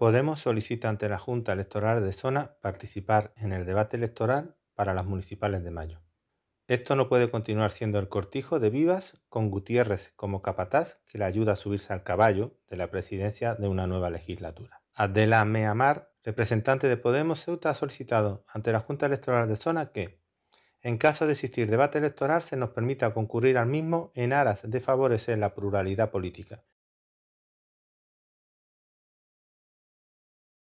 Podemos solicita ante la Junta Electoral de Zona participar en el debate electoral para las municipales de mayo. Esto no puede continuar siendo el cortijo de Vivas con Gutiérrez como capataz que le ayuda a subirse al caballo de la presidencia de una nueva legislatura. Adela Meamar, representante de Podemos Ceuta, ha solicitado ante la Junta Electoral de Zona que, en caso de existir debate electoral, se nos permita concurrir al mismo en aras de favorecer la pluralidad política